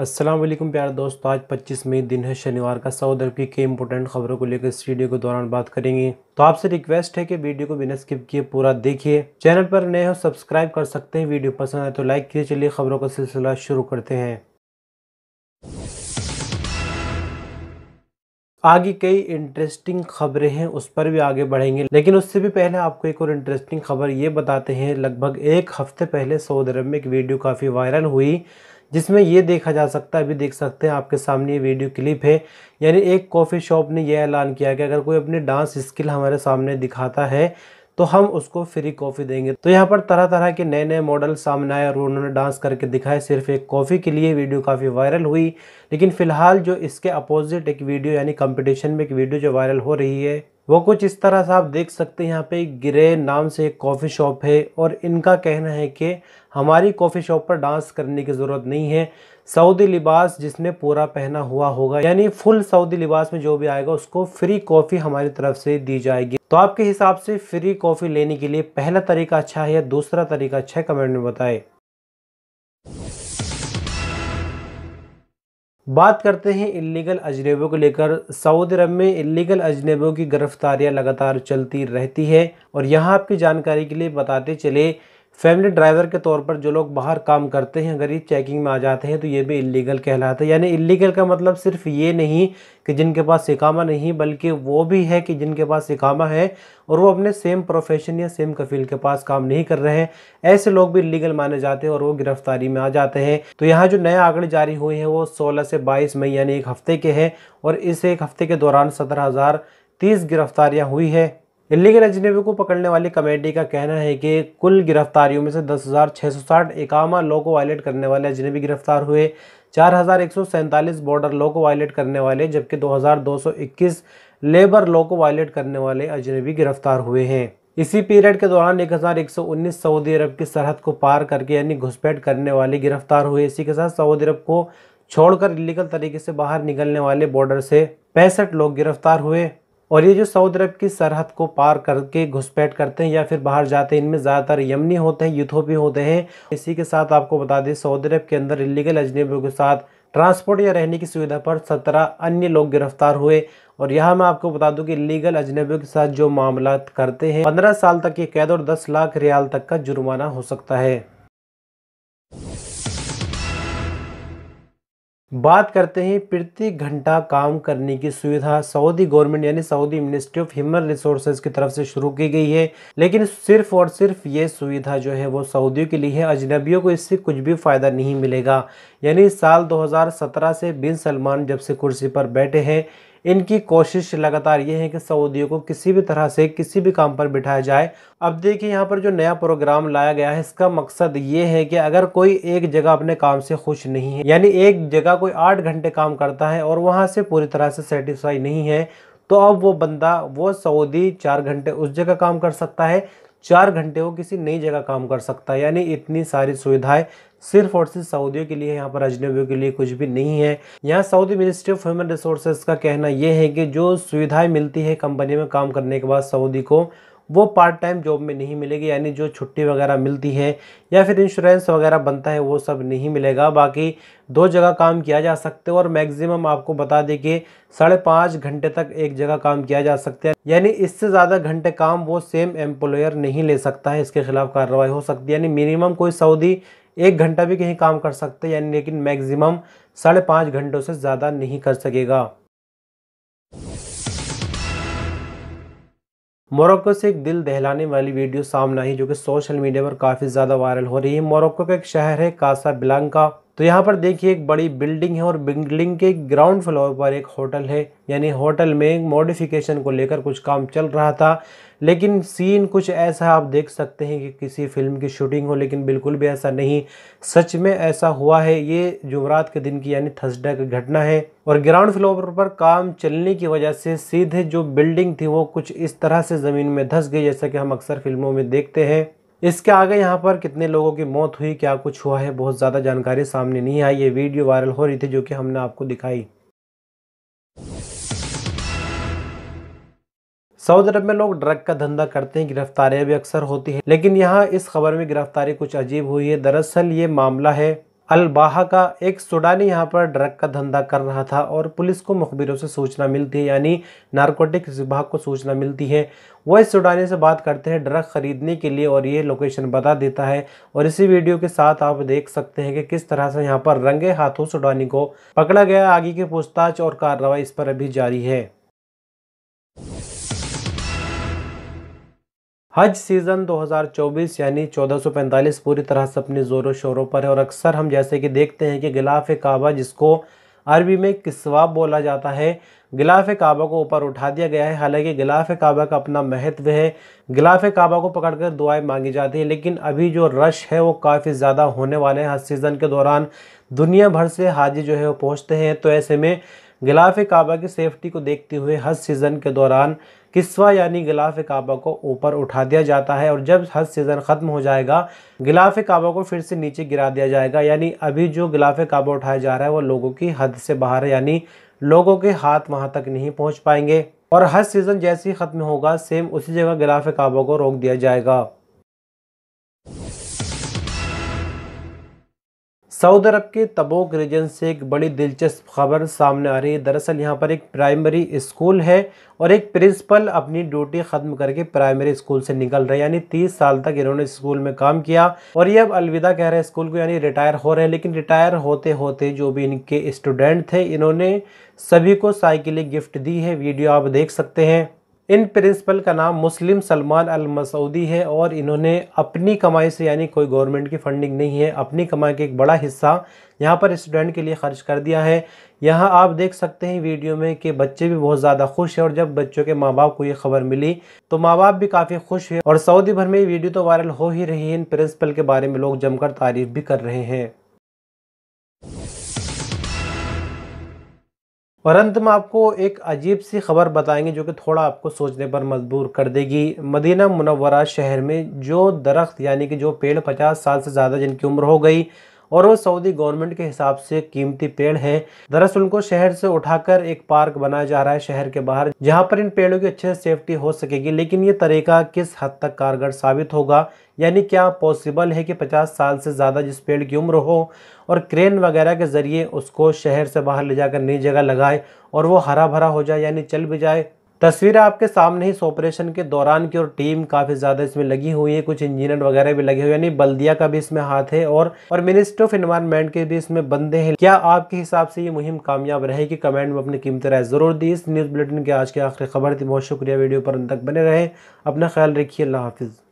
असलम वालेकुम प्यार दोस्तों आज 25 मई दिन है शनिवार का सऊद अरब की कई इंपॉर्टेंट खबरों को लेकर इस वीडियो के दौरान बात करेंगे तो आपसे रिक्वेस्ट है कि वीडियो को बिना स्किप किए पूरा देखिए चैनल पर नए हो सब्सक्राइब कर सकते हैं वीडियो पसंद आए तो लाइक किए चलिए खबरों का सिलसिला शुरू करते हैं आगे कई इंटरेस्टिंग खबरें हैं उस पर भी आगे बढ़ेंगे लेकिन उससे भी पहले आपको एक और इंटरेस्टिंग खबर ये बताते हैं लगभग एक हफ्ते पहले सऊदी अरब में एक वीडियो काफ़ी वायरल हुई जिसमें ये देखा जा सकता है अभी देख सकते हैं आपके सामने ये वीडियो क्लिप है यानी एक कॉफ़ी शॉप ने यह ऐलान किया कि अगर कोई अपने डांस स्किल हमारे सामने दिखाता है तो हम उसको फ्री कॉफ़ी देंगे तो यहाँ पर तरह तरह के नए नए मॉडल सामने आए और उन्होंने डांस करके दिखाए सिर्फ एक कॉफ़ी के लिए वीडियो काफ़ी वायरल हुई लेकिन फ़िलहाल जो इसके अपोजिट एक वीडियो यानी कंपटीशन में एक वीडियो जो वायरल हो रही है वो कुछ इस तरह से आप देख सकते हैं यहाँ पे ग्रे नाम से एक कॉफ़ी शॉप है और इनका कहना है कि हमारी कॉफ़ी शॉप पर डांस करने की ज़रूरत नहीं है सऊदी लिबास जिसने पूरा पहना हुआ होगा यानी फुल सऊदी लिबास में जो भी आएगा उसको फ्री कॉफ़ी हमारी तरफ से दी जाएगी तो आपके हिसाब से फ्री कॉफ़ी लेने के लिए पहला तरीका अच्छा है या दूसरा तरीका अच्छा है कमेंट में बताएं बात करते हैं इलीगल अजनबों को लेकर सऊदी अरब में इलीगल अजनबों की गिरफ्तारियां लगातार चलती रहती है और यहाँ आपकी जानकारी के लिए बताते चले फैमिली ड्राइवर के तौर पर जो लोग बाहर काम करते हैं अगर ये चेकिंग में आ जाते हैं तो ये भी इलीगल कहलाते हैं यानी इलीगल का मतलब सिर्फ ये नहीं कि जिनके पास सिकामा नहीं बल्कि वो भी है कि जिनके पास सिकामा है और वो अपने सेम प्रोफेशन या सेम कफील के पास काम नहीं कर रहे हैं ऐसे लोग भी इलीगल माने जाते हैं और वो गिरफ्तारी में आ जाते हैं तो यहाँ जो नए आंकड़े जारी हुए हैं वो सोलह से बाईस मई यानी एक हफ्ते के हैं और इस एक हफ्ते के दौरान सत्रह तीस गिरफ्तारियाँ हुई है इलीगल अजनबी को पकड़ने वाली कमेटी का कहना है कि कुल गिरफ्तारियों में से दस हज़ार छः सौ साठ इकामा लॉ को वायलेट करने वाले अजनबी गिरफ्तार हुए चार हज़ार एक सौ सैंतालीस बॉर्डर लॉ को वायलेट करने वाले जबकि दो हज़ार दो सौ इक्कीस लेबर लॉ को वायलेट करने वाले अजनबी गिरफ्तार हुए हैं इसी पीरियड के दौरान एक हज़ार एक सौ उन्नीस सऊदी अरब की सरहद को पार करके यानी घुसपैठ करने वाले गिरफ्तार हुए इसी के साथ सऊदी अरब को छोड़कर इलीगल तरीके से बाहर निकलने वाले बॉर्डर से पैंसठ लोग गिरफ्तार हुए और ये जो सऊदी अरब की सरहद को पार करके घुसपैठ करते हैं या फिर बाहर जाते हैं इनमें ज़्यादातर यमनी होते हैं यूथोपी होते हैं इसी के साथ आपको बता दें सऊदी अरब के अंदर इलीगल अजनबियों के साथ ट्रांसपोर्ट या रहने की सुविधा पर सत्रह अन्य लोग गिरफ्तार हुए और यहाँ मैं आपको बता दूं कि लीगल अजनबियों के साथ जो मामला करते हैं पंद्रह साल तक की कैद और दस लाख रियाल तक का जुर्माना हो सकता है बात करते हैं प्रति घंटा काम करने की सुविधा सऊदी गवर्नमेंट यानी Saudi ministry of human resources की तरफ से शुरू की गई है लेकिन सिर्फ और सिर्फ ये सुविधा जो है वो सऊदियों के लिए है अजनबियों को इससे कुछ भी फ़ायदा नहीं मिलेगा यानी साल 2017 से बिन सलमान जब से कुर्सी पर बैठे हैं इनकी कोशिश लगातार ये है कि सऊदियों को किसी भी तरह से किसी भी काम पर बिठाया जाए अब देखिए यहाँ पर जो नया प्रोग्राम लाया गया है इसका मकसद ये है कि अगर कोई एक जगह अपने काम से खुश नहीं है यानी एक जगह कोई आठ घंटे काम करता है और वहाँ से पूरी तरह से सेटिस्फाई नहीं है तो अब वो बंदा वो सऊदी चार घंटे उस जगह काम कर सकता है चार घंटे वो किसी नई जगह काम कर सकता है यानी इतनी सारी सुविधाएं सिर्फ और सिर्फ सऊदियों के लिए यहाँ पर अजनबियों के लिए कुछ भी नहीं है यहाँ Saudi ministry of human resources का कहना यह है कि जो सुविधाएं मिलती है कंपनी में काम करने के बाद सऊदी को वो पार्ट टाइम जॉब में नहीं मिलेगी यानी जो छुट्टी वगैरह मिलती है या फिर इंश्योरेंस वगैरह बनता है वो सब नहीं मिलेगा बाकी दो जगह काम किया जा सकते और मैक्सिमम आपको बता दें कि साढ़े पाँच घंटे तक एक जगह काम किया जा सकता है यानी इससे ज़्यादा घंटे काम वो सेम एम्प्लॉयर नहीं ले सकता है इसके खिलाफ कार्रवाई हो सकती है यानी मिनिमम कोई सऊदी एक घंटा भी कहीं काम कर सकते हैं यानी लेकिन मैक्सिमम साढ़े पाँच घंटों से ज़्यादा नहीं कर सकेगा मोरक्को से एक दिल दहलाने वाली वीडियो सामने आई जो कि सोशल मीडिया पर काफ़ी ज़्यादा वायरल हो रही है मोरक्को का एक शहर है कासा बिलंका का तो यहाँ पर देखिए एक बड़ी बिल्डिंग है और बिल्डिंग के ग्राउंड फ्लोर पर एक होटल है यानी होटल में मॉडिफिकेशन को लेकर कुछ काम चल रहा था लेकिन सीन कुछ ऐसा आप देख सकते हैं कि किसी फिल्म की शूटिंग हो लेकिन बिल्कुल भी ऐसा नहीं सच में ऐसा हुआ है ये जुमरात के दिन की यानी थर्सडे की घटना है और ग्राउंड फ्लोर पर काम चलने की वजह से सीधे जो बिल्डिंग थी वो कुछ इस तरह से ज़मीन में धस गई जैसा कि हम अक्सर फिल्मों में देखते हैं इसके आगे यहाँ पर कितने लोगों की मौत हुई क्या कुछ हुआ है बहुत ज़्यादा जानकारी सामने नहीं आई ये वीडियो वायरल हो रही थी जो कि हमने आपको दिखाई सऊदी अरब में लोग ड्रग का धंधा करते हैं गिरफ्तारियां भी अक्सर होती हैं लेकिन यहाँ इस खबर में गिरफ्तारी कुछ अजीब हुई है दरअसल ये मामला है अलबाहा का एक सुडानी यहाँ पर ड्रग का धंधा कर रहा था और पुलिस को मुखबिरों से सूचना मिलती है यानी नारकोटिक्स विभाग को सूचना मिलती है वह इस सुडानी से बात करते हैं ड्रग खरीदने के लिए और ये लोकेशन बता देता है और इसी वीडियो के साथ आप देख सकते हैं कि किस तरह से यहाँ पर रंगे हाथों सुडानी को पकड़ा गया आगे की पूछताछ और कार्रवाई इस पर अभी जारी है हज सीज़न 2024 यानी 1445 पूरी तरह से अपने ज़ोरों शोरों पर है और अक्सर हम जैसे कि देखते हैं कि गिलाफ काबा जिसको अरबी में किसवाब बोला जाता है गिलाफ काबा को ऊपर उठा दिया गया है हालांकि गिलाफ काबा का अपना महत्व है गिलाफ काबा को पकड़कर दुआएं मांगी जाती है लेकिन अभी जो रश है वो काफ़ी ज़्यादा होने वाले हैं हज सीज़न के दौरान दुनिया भर से हाजी जो है वो पहुँचते हैं तो ऐसे में गिलाफ काबा की सेफ्टी को देखते हुए हज सीज़न के दौरान किस्वा यानी गिलाफ काबा को ऊपर उठा दिया जाता है और जब हज सीज़न ख़त्म हो जाएगा गिलाफ काबा को फिर से नीचे गिरा दिया जाएगा यानी अभी जो गिलाफ काबा उठाया जा रहा है वो लोगों की हद से बाहर है यानी लोगों के हाथ वहाँ तक नहीं पहुँच पाएंगे और हज सीज़न जैसे ही ख़त्म होगा सेम उसी जगह गिलाफ काबा को रोक दिया जाएगा सऊदी अरब के तबोक रीजन से एक बड़ी दिलचस्प खबर सामने आ रही है दरअसल यहाँ पर एक प्राइमरी स्कूल है और एक प्रिंसिपल अपनी ड्यूटी ख़त्म करके प्राइमरी स्कूल से निकल रहे यानी तीस साल तक इन्होंने स्कूल में काम किया और ये अब अलविदा कह रहे हैं स्कूल को यानी रिटायर हो रहे हैं लेकिन रिटायर होते होते जो भी इनके स्टूडेंट थे इन्होंने सभी को साइकिलें गिफ्ट दी है वीडियो आप देख सकते हैं इन प्रिंसिपल का नाम मुस्लिम सलमान अल मसऊदी है और इन्होंने अपनी कमाई से यानी कोई गवर्नमेंट की फंडिंग नहीं है अपनी कमाई का एक बड़ा हिस्सा यहाँ पर स्टूडेंट के लिए खर्च कर दिया है यहाँ आप देख सकते हैं वीडियो में कि बच्चे भी बहुत ज़्यादा खुश हैं और जब बच्चों के माँ बाप को ये खबर मिली तो माँ बाप भी काफ़ी खुश है और सऊदी भर में ये वीडियो तो वायरल हो ही रही है इन प्रिंसिपल के बारे में लोग जमकर तारीफ भी कर रहे हैं और अंत में आपको एक अजीब सी खबर बताएंगे जो कि थोड़ा आपको सोचने पर मजबूर कर देगी मदीना मुनवरा शहर में जो दरख्त यानी कि जो पेड़ पचास साल से ज़्यादा जिनकी उम्र हो गई और वो सऊदी गवर्नमेंट के हिसाब से कीमती पेड़ हैं दरअसल उनको शहर से उठाकर एक पार्क बनाया जा रहा है शहर के बाहर जहाँ पर इन पेड़ों की अच्छे से सेफ्टी हो सकेगी लेकिन ये तरीका किस हद तक कारगर साबित होगा यानी क्या पॉसिबल है कि 50 साल से ज़्यादा जिस पेड़ की उम्र हो और क्रेन वगैरह के ज़रिए उसको शहर से बाहर ले जाकर नई जगह लगाए और वो हरा भरा हो जाए यानी चल भी जाए तस्वीरें आपके सामने इस ऑपरेशन के दौरान की और टीम काफ़ी ज़्यादा इसमें लगी हुई है कुछ इंजीनियर वगैरह भी लगे हुए यानी बल्दिया का भी इसमें हाथ है और और मिनिस्ट्री ऑफ इन्वायरमेंट के भी इसमें बंदे हैं क्या आपके हिसाब से ये मुहिम कामयाब रहेगी कमेंट में अपनी कीमती राय जरूर दी इस न्यूज़ बुलेटिन की आज की आखिरी खबर थी बहुत शुक्रिया वीडियो पर अंत तक बने रहे अपना ख्याल रखिए अल्लाह हाफिज़